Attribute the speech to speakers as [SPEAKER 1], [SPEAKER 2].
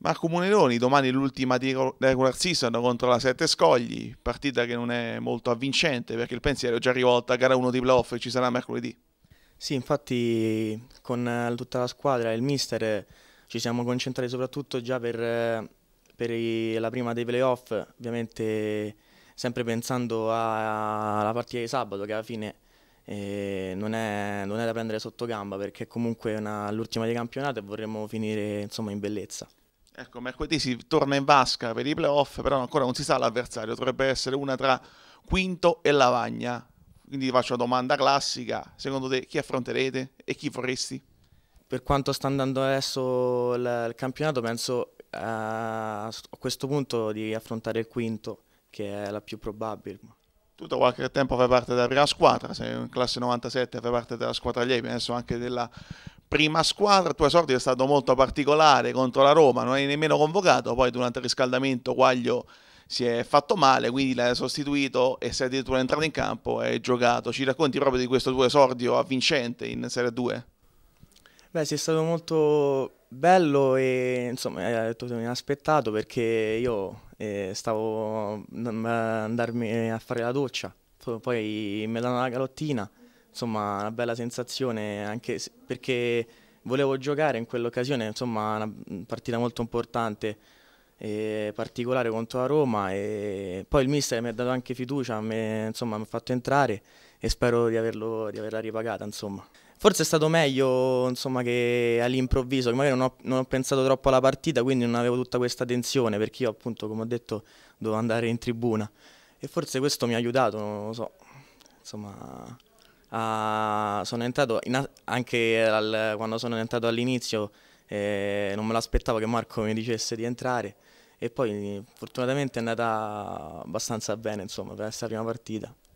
[SPEAKER 1] Marco Muneroni, domani l'ultima di regular season contro la Sette Scogli, partita che non è molto avvincente perché il pensiero è già rivolto a gara 1 di playoff e ci sarà mercoledì. Sì, infatti con eh, tutta la squadra e il mister eh, ci siamo concentrati soprattutto
[SPEAKER 2] già per, eh, per i, la prima dei playoff, ovviamente sempre pensando alla partita di sabato che alla fine eh, non, è, non, è, da prendere sotto gamba perché comunque è l'ultima di campionato e vorremmo finire insomma, in bellezza.
[SPEAKER 1] Ecco, mercoledì si torna in vasca per i playoff, però ancora non si sa l'avversario, dovrebbe essere una tra Quinto e Lavagna. Quindi ti faccio una domanda classica, secondo te chi affronterete e chi vorresti? Per quanto sta andando adesso il, campionato, penso
[SPEAKER 2] a, eh, a questo punto di affrontare il quinto, che è la più probabile. Tu da qualche
[SPEAKER 1] tempo fai parte della prima squadra, sei in classe 97, fai parte della squadra Liepi, adesso anche della prima squadra, il tuo esordio è stato molto particolare contro la Roma, non hai nemmeno convocato, poi durante il riscaldamento Guaglio si è fatto male, quindi l'hai sostituito e sei addirittura entrato in campo e hai giocato. Ci racconti proprio di questo tuo esordio avvincente in Serie 2?
[SPEAKER 2] Beh, sì, è stato molto bello e insomma è tutto inaspettato perché io eh, stavo andarmi eh, a fare la doccia, poi mi danno la calottina insomma una bella sensazione anche se, perché volevo giocare in quell'occasione, insomma una partita molto importante e particolare contro la Roma e poi il mister mi ha dato anche fiducia, mi, insomma mi ha fatto entrare e spero di, averlo, di averla ripagata insomma. Forse è stato meglio insomma, che all'improvviso, che magari non ho, non ho, pensato troppo alla partita, quindi non avevo tutta questa tensione, perché io appunto, come ho detto, dovevo andare in tribuna. E forse questo mi ha aiutato, non lo so. Insomma, Uh, sono entrato anche al, quando sono entrato all'inizio eh, non me l'aspettavo che Marco mi dicesse di entrare e poi fortunatamente è andata abbastanza bene insomma per essere la prima partita.